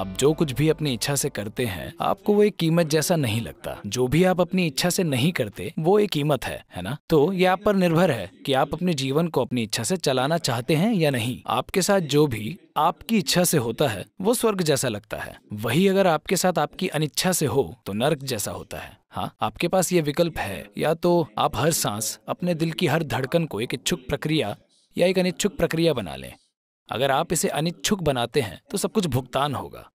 आप जो कुछ भी अपनी इच्छा से करते हैं आपको वो एक कीमत जैसा नहीं लगता जो भी आप अपनी इच्छा से नहीं करते वो एक कीमत है है ना तो ये आप पर निर्भर है कि आप अपने जीवन को अपनी इच्छा से चलाना चाहते हैं या नहीं आपके साथ जो भी आपकी इच्छा से होता है वो स्वर्ग जैसा लगता है वही अगर आपके साथ आपकी अनिच्छा से हो तो नर्क जैसा होता है हाँ आपके पास ये विकल्प है या तो आप हर सांस अपने दिल की हर धड़कन को एक इच्छुक प्रक्रिया या एक अनिच्छुक प्रक्रिया बना लें अगर आप इसे अनिच्छुक बनाते हैं तो सब कुछ भुगतान होगा